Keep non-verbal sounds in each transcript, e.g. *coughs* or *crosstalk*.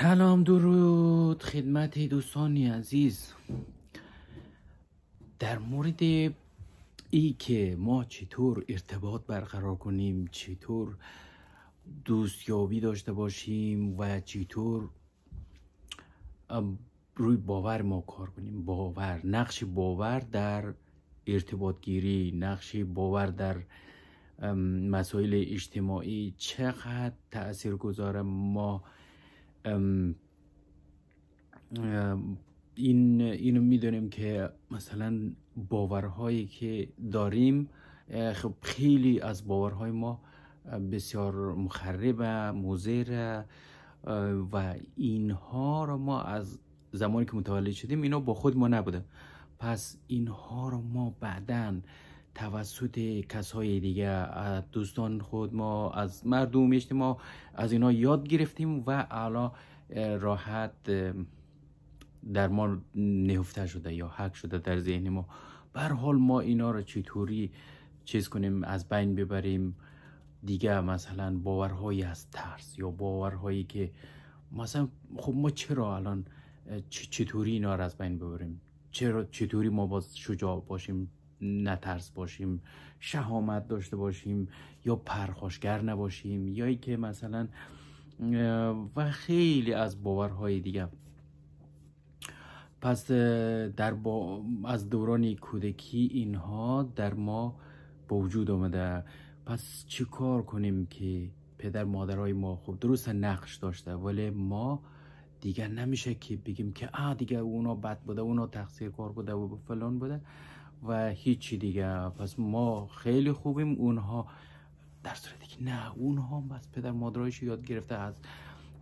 سلام درود خدمت دوستان عزیز در مورد ای که ما چطور ارتباط برقرار کنیم چطور دوستیابی داشته باشیم و چطور روی باور ما کار کنیم باور نقش باور در ارتباط گیری نقش باور در مسائل اجتماعی چقدر تاثیر گذاره ما Ähm, äh, این اینو میدونیم که مثلا باورهایی که داریم خب خیلی از باورهای ما بسیار مخربه موزیره و اینها رو ما از زمانی که متولد شدیم اینا با خود ما نبوده پس اینها رو ما بعداً توسط کسای دیگه دوستان خود ما از مردم اجتماع از اینا یاد گرفتیم و الان راحت در ما نهفته شده یا حق شده در ذهن ما بر حال ما اینا را چطوری چیز کنیم از بین ببریم دیگه مثلا باورهایی از ترس یا باورهایی که مثلا خب ما چرا الان چطوری اینا را از بین ببریم چرا چطوری ما باز شجاع باشیم نترس باشیم شهامت داشته باشیم یا پرخاشگر نباشیم یا که مثلا و خیلی از باورهای دیگه پس در با از دورانی کودکی اینها در ما با وجود آمده پس چی کار کنیم که پدر مادرهای ما خوب درست نقش داشته ولی ما دیگه نمیشه که بگیم که آ دیگه اونا بد بوده اونا تقصیر کار بوده و فلان بوده و هیچی دیگه پس ما خیلی خوبیم اونها در صورتی که نه اونها هم بس پدر مادرایش یاد گرفته از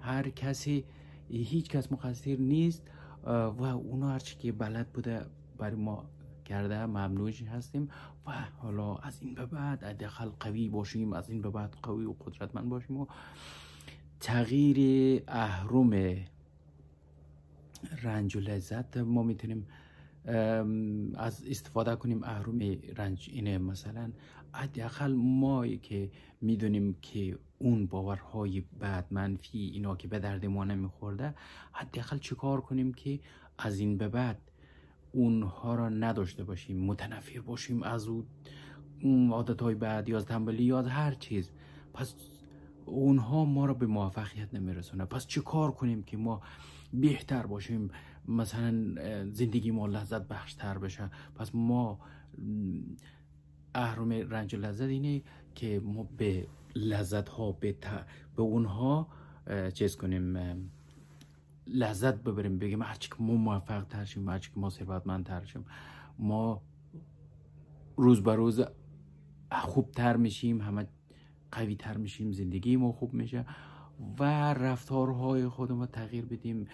هر کسی هیچ کس مقصیر نیست و اونا هرچی که بلد بوده برای ما کرده ممنوعش هستیم و حالا از این به بعد ادخل قوی باشیم از این به بعد قوی و قدرتمند باشیم و تغییر اهرم رنج و لذت ما میتونیم از استفاده کنیم اهرم رنج اینه مثلا حداقل ما که میدونیم که اون باورهای بد منفی اینا که به درد ما نمیخورده حداقل چیکار کنیم که از این به بعد اونها را نداشته باشیم متنفر باشیم از اون عادت های بعد یا از تنبلی یا از هر چیز پس اونها ما را به موفقیت نمیرسونه پس چیکار کار کنیم که ما بهتر باشیم مثلا زندگی ما لذت بخشتر بشه پس ما اهرام رنج و لذت اینه که ما به لذت ها به, به اونها چیز کنیم لذت ببریم بگیم هرچی که ما موفق تر شیم هرچی که ما ثروتمند تر شیم ما روز به روز خوب تر میشیم همه قوی تر میشیم زندگی ما خوب میشه و رفتارهای رو تغییر بدیم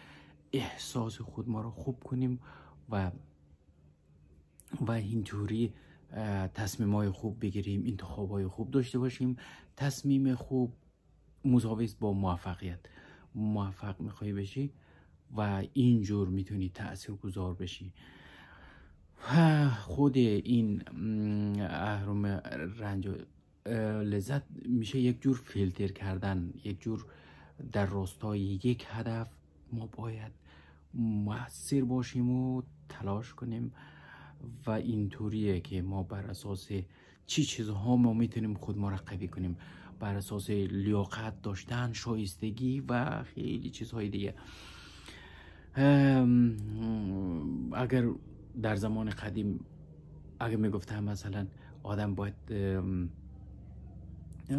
احساس خود ما رو خوب کنیم و و اینجوری تصمیم های خوب بگیریم انتخاب های خوب داشته باشیم تصمیم خوب مزاویز با موفقیت موفق میخوای بشی و اینجور میتونی تأثیر گذار بشی *sighs* خود این اهرام رنج لذت میشه یک جور فیلتر کردن یک جور در راستای یک هدف ما باید محصر باشیم و تلاش کنیم و اینطوریه که ما بر اساس چی چیزها ما میتونیم خود مرقبی کنیم بر اساس لیاقت داشتن شایستگی و خیلی چیزهای دیگه اگر در زمان قدیم اگر میگفتم مثلا آدم باید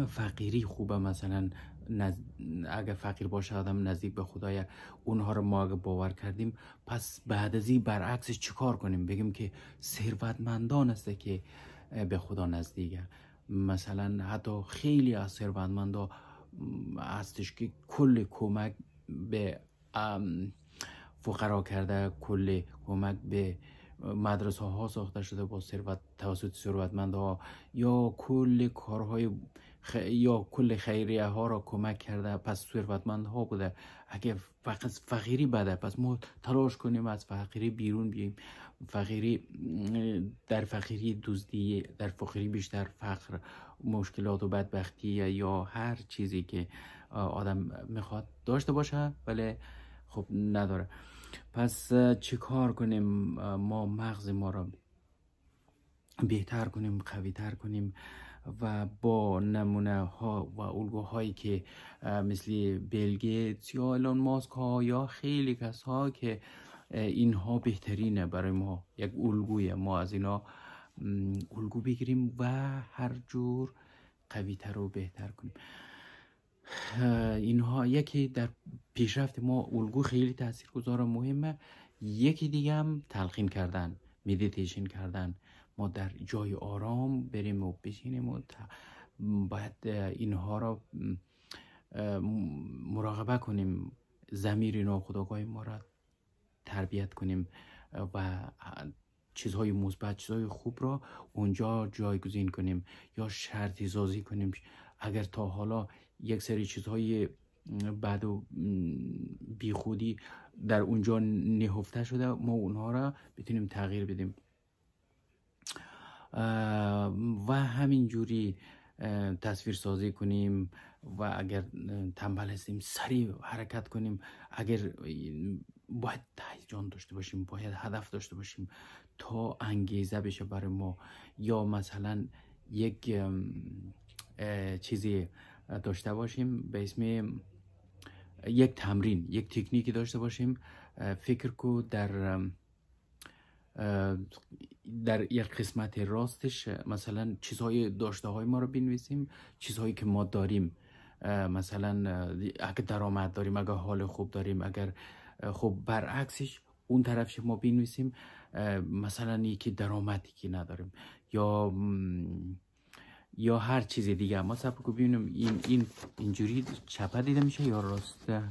فقیری خوبه مثلا نز... اگه فقیر باشه آدم نزدیک به خدای اونها رو ما باور کردیم پس بعد از این برعکس چیکار کنیم بگیم که ثروتمندان است که به خدا نزدیکه مثلا حتی خیلی از ثروتمندا هستش که کل کمک به فقرا کرده کل کمک به مدرسه ها ساخته شده با ثروت توسط ثروتمندها یا کل کارهای خ... یا کل خیریه ها را کمک کرده پس ثروتمند ها بوده اگه فقط فقیری بده پس ما تلاش کنیم از فقیری بیرون بیایم فقیری در فقیری دزدی در فقیری بیشتر فقر مشکلات و بدبختی یا هر چیزی که آدم میخواد داشته باشه ولی خب نداره پس چه کار کنیم ما مغز ما را بهتر کنیم قوی تر کنیم و با نمونه ها و الگوهایی که مثل بلگیت یا الان ماسک ها یا خیلی کس ها که اینها بهترینه برای ما یک الگوی ما از اینا الگو بگیریم و هر جور قوی تر و بهتر کنیم اینها یکی در پیشرفت ما الگو خیلی تاثیرگذار و مهمه یکی دیگه هم تلقین کردن مدیتیشن کردن ما در جای آرام بریم و بشینیم و باید اینها را مراقبه کنیم زمیر ناخودآگاه ما را تربیت کنیم و چیزهای مثبت چیزهای خوب را اونجا جایگزین کنیم یا شرطی سازی کنیم اگر تا حالا یک سری چیزهای بد و بیخودی در اونجا نهفته شده ما اونها را بتونیم تغییر بدیم و همینجوری تصویر سازی کنیم و اگر تنبل هستیم سریع حرکت کنیم اگر باید جان داشته باشیم باید هدف داشته باشیم تا انگیزه بشه برای ما یا مثلا یک چیزی داشته باشیم به اسم یک تمرین یک تکنیکی داشته باشیم فکر کو در در یک قسمت راستش مثلا چیزهای داشته های ما رو بنویسیم چیزهایی که ما داریم مثلا اگر درآمد داریم اگر حال خوب داریم اگر خب برعکسش اون طرفش ما بنویسیم مثلا یکی درآمدی که نداریم یا یا هر چیز دیگه ما سب کو ببینیم این این اینجوری چپه دیده میشه یا راسته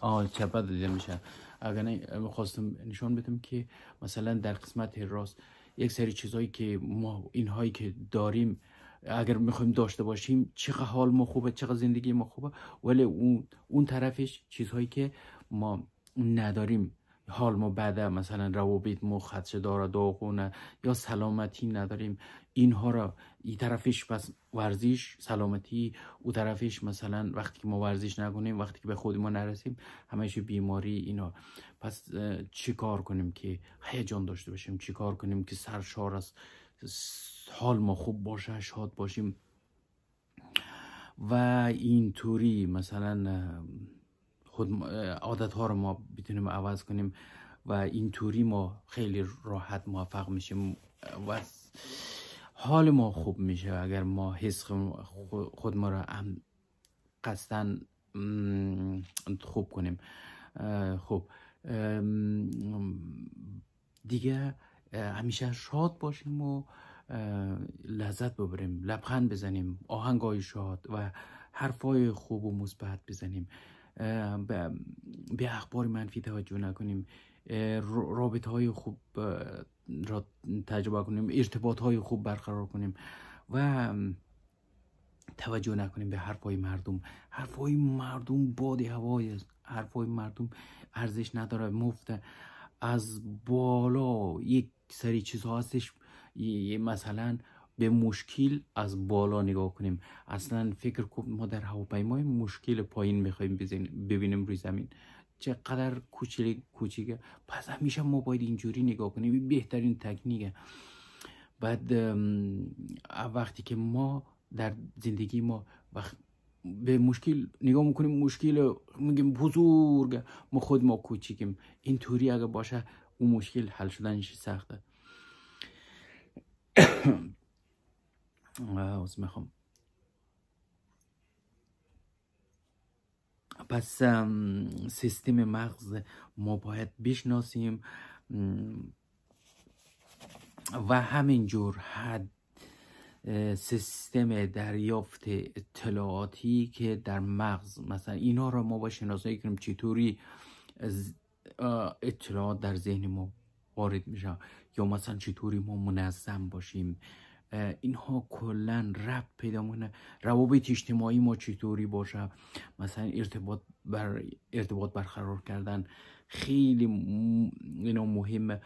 آ چپه دیده میشه اگر خواستم نشان بدم که مثلا در قسمت راست یک سری چیزهایی که ما اینهایی که داریم اگر میخوایم داشته باشیم چقدر حال ما خوبه چقدر زندگی ما خوبه ولی اون, اون طرفش چیزهایی که ما نداریم حال ما بده مثلا روابط ما خدش داره داغونه یا سلامتی نداریم اینها را این طرفش پس ورزش سلامتی او طرفش مثلا وقتی که ما ورزش نکنیم وقتی که به خود ما نرسیم همیشه بیماری اینا پس چی کار کنیم که هیجان داشته باشیم چی کار کنیم که سرشار از حال ما خوب باشه شاد باشیم و اینطوری مثلا خود عادت ها رو ما بتونیم عوض کنیم و این اینطوری ما خیلی راحت موفق میشیم و حال ما خوب میشه اگر ما حس خود ما را هم قصدا خوب کنیم خوب دیگه همیشه شاد باشیم و لذت ببریم لبخند بزنیم های شاد و های خوب و مثبت بزنیم به اخبار منفی توجه نکنیم رابطه های خوب را تجربه کنیم ارتباط های خوب برقرار کنیم و توجه نکنیم به حرف های مردم حرف های مردم باد هوای است حرف های مردم ارزش نداره مفته از بالا یک سری چیزها هستش مثلا به مشکل از بالا نگاه کنیم اصلا فکر کنیم ما در هواپیمای مشکل پایین میخوایم ببینیم روی زمین چقدر کوچیک کوچیکه پس همیشه ما باید اینجوری نگاه کنیم بهترین تکنیکه بعد وقتی که ما در زندگی ما وقت به مشکل نگاه میکنیم مشکل میگیم بزرگ ما خود ما کوچیکیم اینطوری اگه باشه اون مشکل حل شدنش سخته *coughs* از میخوام پس سیستم مغز ما باید بشناسیم و همینجور حد سیستم دریافت اطلاعاتی که در مغز مثلا اینا را ما با شناسایی کنیم چطوری اطلاعات در ذهن ما وارد میشه یا مثلا چطوری ما منظم باشیم اینها کلا رب پیدا میکنه روابط اجتماعی ما چطوری باشه مثلا ارتباط بر ارتباط برقرار کردن خیلی اینا مهم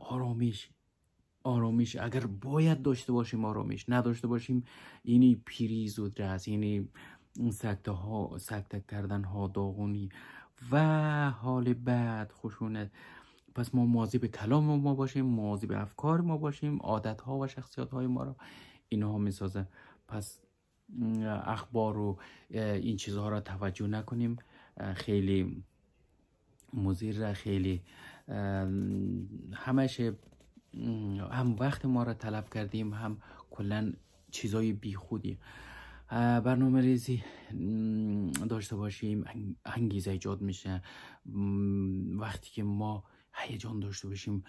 آرامش آرامش اگر باید داشته باشیم آرامش نداشته باشیم اینی پیری زود است یعنی, یعنی سکته ها سکته کردن ها داغونی و حال بعد خشونت پس ما ماضی به کلام ما باشیم ماضی به افکار ما باشیم عادت ها و شخصیت های ما را اینها میسازه پس اخبار و این چیزها را توجه نکنیم خیلی مزیر را خیلی همشه هم وقت ما را طلب کردیم هم کلا چیزای بیخودی برنامه ریزی داشته باشیم انگیزه ایجاد میشه وقتی که ما هیجان داشته باشیم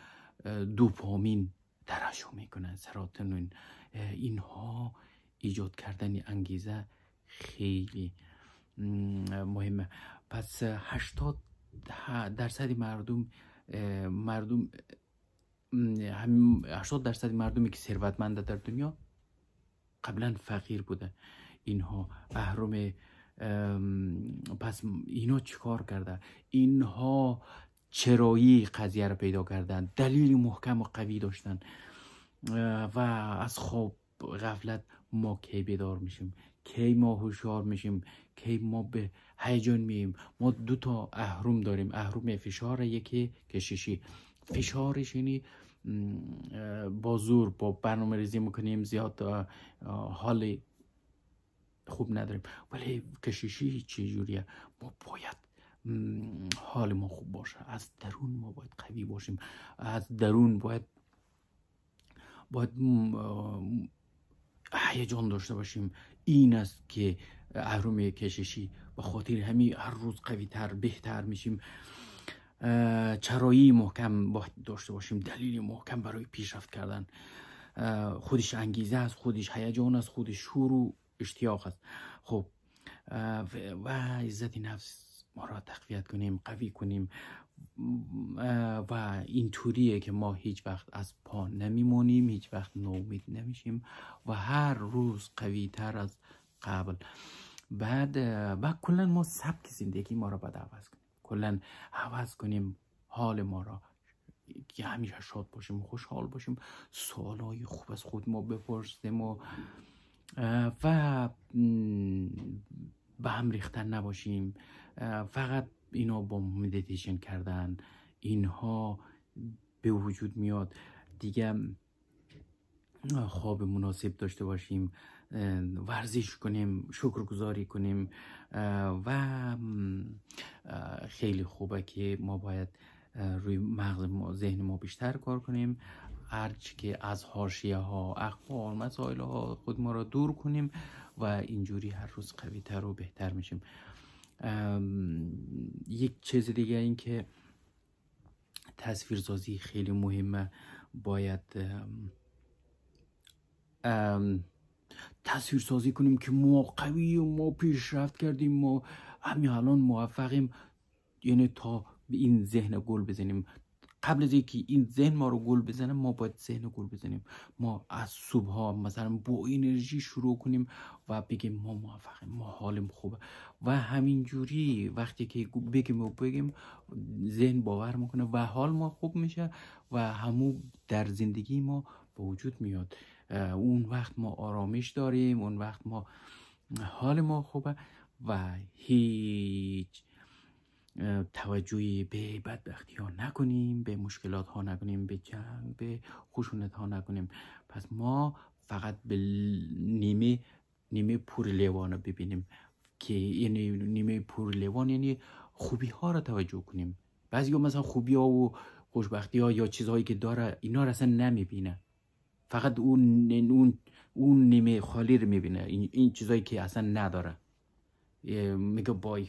دوپامین ترشح میکنن سراتونین اینها ایجاد کردن انگیزه خیلی مهمه پس 80 درصد مردم مردم 80 درصد مردمی که ثروتمند در دنیا قبلا فقیر بوده اینها اهرم پس اینا چیکار کرده اینها چرایی قضیه رو پیدا کردن دلیل محکم و قوی داشتن و از خواب غفلت ما کی بیدار میشیم کی ما هوشیار میشیم کی ما به هیجان مییم ما دو تا اهرم داریم اهرم فشار یکی کششی فشارش یعنی با زور با برنامه ریزی میکنیم زیاد حال خوب نداریم ولی کششی چه جوریه ما باید حال ما خوب باشه از درون ما باید قوی باشیم از درون باید باید هیجان داشته باشیم این است که اهرم کششی به خاطر همین هر روز قوی تر بهتر میشیم چرایی محکم باید داشته باشیم دلیل محکم برای پیشرفت کردن خودش انگیزه است خودش هیجان است خودش شور و اشتیاق است خب و عزت نفس ما را تقویت کنیم قوی کنیم و این طوریه که ما هیچ وقت از پا نمیمونیم هیچ وقت نومید نمیشیم و هر روز قوی تر از قبل بعد و کلا ما سبک زندگی ما را باید عوض کنیم کلا عوض کنیم حال ما را که همیشه شاد باشیم خوشحال باشیم های خوب از خود ما بپرسیم و و به هم ریختن نباشیم فقط اینا با مدیتیشن کردن اینها به وجود میاد دیگه خواب مناسب داشته باشیم ورزش کنیم شکرگزاری کنیم و خیلی خوبه که ما باید روی مغز ما ذهن ما بیشتر کار کنیم هرچی که از هاشیه ها اخبار مسائل ها خود ما را دور کنیم و اینجوری هر روز قوی تر و بهتر میشیم یک چیز دیگه این که تصویرسازی خیلی مهمه باید تصویر سازی کنیم که ما قوی و ما پیشرفت کردیم ما همین الان موفقیم یعنی تا به این ذهن گل بزنیم قبل از اینکه این ذهن ما رو گل بزنه ما باید ذهن رو گل بزنیم ما از صبح ها مثلا با انرژی شروع کنیم و بگیم ما موفقیم ما حالم خوبه و همینجوری وقتی که بگیم و بگیم ذهن باور میکنه و حال ما خوب میشه و همو در زندگی ما به وجود میاد اون وقت ما آرامش داریم اون وقت ما حال ما خوبه و هیچ توجهی به بدبختی ها نکنیم به مشکلات ها نکنیم به جنگ به خشونت ها نکنیم پس ما فقط به نیمه نیمه پر لیوان رو ببینیم که یعنی نیمه پر لیوان یعنی خوبی ها رو توجه کنیم بعضی ها مثلا خوبی ها و خوشبختی ها یا چیزهایی که داره اینا را اصلا نمیبینه فقط اون اون اون نیمه خالی رو میبینه این, این چیزهایی که اصلا نداره میگه بای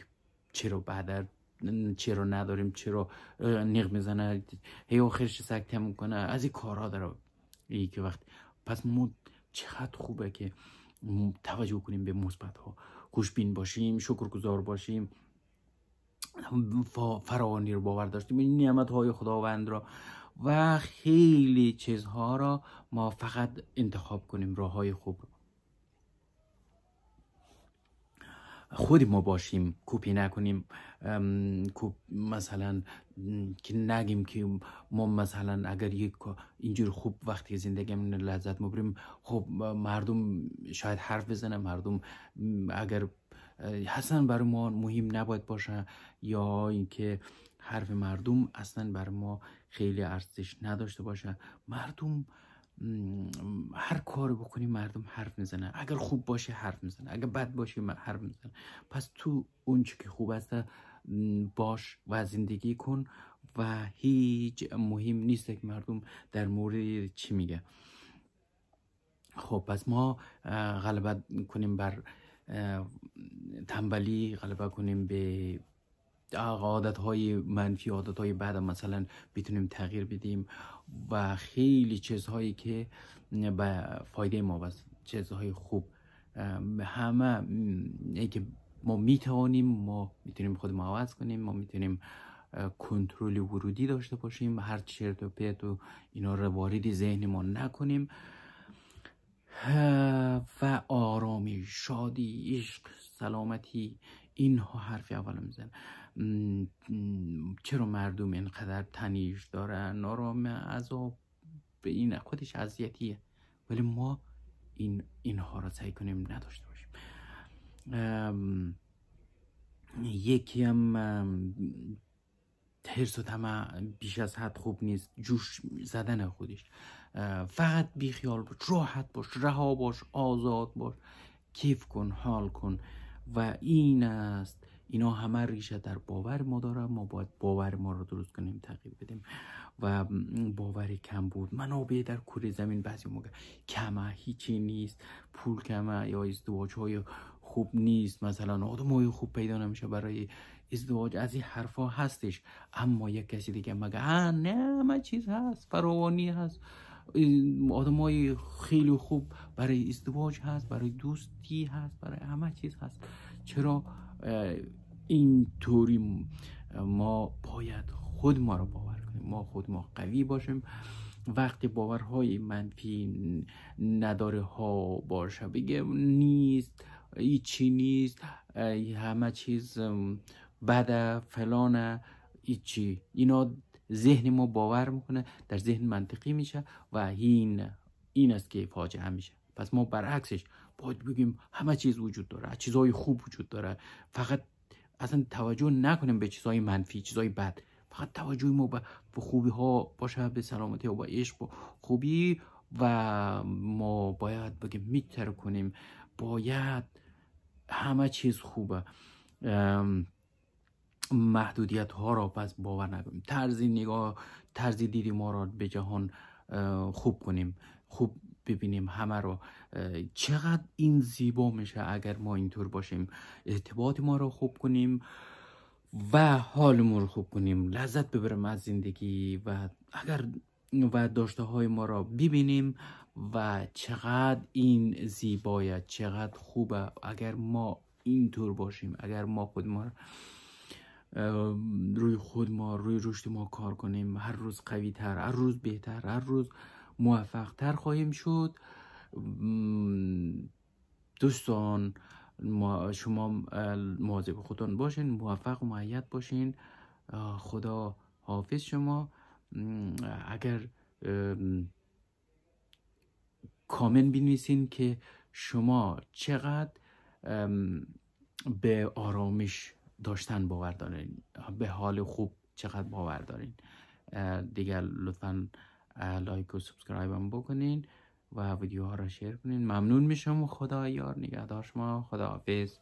چرا بعد چرا نداریم چرا نق میزنه هی آخرش سکته میکنه از این کارها داره ای که وقت پس ما چقدر خوبه که توجه کنیم به مثبت ها خوشبین باشیم شکر شکرگزار باشیم فراوانی رو باور داشتیم این نعمت های خداوند را و خیلی چیزها را ما فقط انتخاب کنیم راه های خوب رو خود ما باشیم کپی نکنیم مثلا که نگیم که ما مثلا اگر یک اینجور خوب وقتی زندگی من لذت مبریم خب مردم شاید حرف بزنه مردم اگر حسن برای ما مهم نباید باشه یا اینکه حرف مردم اصلا بر ما خیلی ارزش نداشته باشه مردم هر کار بکنی مردم حرف میزنن اگر خوب باشه حرف میزنن اگر بد باشه حرف میزنن پس تو اون که خوب است باش و زندگی کن و هیچ مهم نیست که مردم در مورد چی میگه خب پس ما غلبه کنیم بر تنبلی غلبه کنیم به عادت های منفی عادت های بعد مثلا بتونیم تغییر بدیم و خیلی چیزهایی که به فایده ما و چیزهای خوب همه ای ما میتوانیم ما میتونیم خود ما عوض کنیم ما میتونیم کنترل ورودی داشته باشیم هر چرت و پرت و اینا رو وارد ذهن ما نکنیم و آرامی شادی عشق سلامتی اینها حرف اول میزنه چرا مردم اینقدر تنیش داره نارام عذاب به این خودش اذیتیه ولی ما این اینها را سعی کنیم نداشته باشیم یکی هم ترس و تمه بیش از حد خوب نیست جوش زدن خودش فقط بیخیال باش راحت باش رها باش آزاد باش کیف کن حال کن و این است اینا همه ریشه در باور ما داره ما باید باور ما رو درست کنیم تغییر بدیم و باور کم بود منابع در کره زمین بعضی موقع کمه هیچی نیست پول کمه یا ازدواج های خوب نیست مثلا آدم های خوب پیدا نمیشه برای ازدواج از این حرفا هستش اما یک کسی دیگه مگه نه همه چیز هست فراوانی هست آدم های خیلی خوب برای ازدواج هست برای دوستی هست برای همه چیز هست چرا این اینطوری ما باید خود ما رو باور کنیم ما خود ما قوی باشیم وقتی باورهای منفی نداره ها باشه بگه نیست ایچی نیست همه چیز بده فلانه ایچی اینا ذهن ما باور میکنه در ذهن منطقی میشه و این این است که فاجعه میشه پس ما برعکسش باید بگیم همه چیز وجود داره چیزهای خوب وجود داره فقط اصلا توجه نکنیم به چیزهای منفی چیزهای بد فقط توجه ما به خوبی ها باشه به سلامتی و به عشق و خوبی و ما باید بگه میتر کنیم باید همه چیز خوبه محدودیت ها را پس باور نکنیم طرز نگاه طرز دیدی ما را به جهان خوب کنیم خوب ببینیم همه رو چقدر این زیبا میشه اگر ما اینطور باشیم ارتباط ما رو خوب کنیم و حالمون رو خوب کنیم لذت ببرم از زندگی و اگر و داشته های ما رو ببینیم و چقدر این زیبایه چقدر خوبه اگر ما اینطور باشیم اگر ما خود ما روی خود ما روی رشد ما کار کنیم هر روز قوی تر هر روز بهتر هر روز موفق تر خواهیم شد دوستان شما مواظب خودتان باشین موفق و معید باشین خدا حافظ شما اگر کامن بنویسین که شما چقدر به آرامش داشتن باور دارین به حال خوب چقدر باور دارین دیگر لطفاً لایک و سبسکرایب هم بکنین و ویدیوها را شیر کنین ممنون میشم و خدا یار نگهدار شما خدا حافظ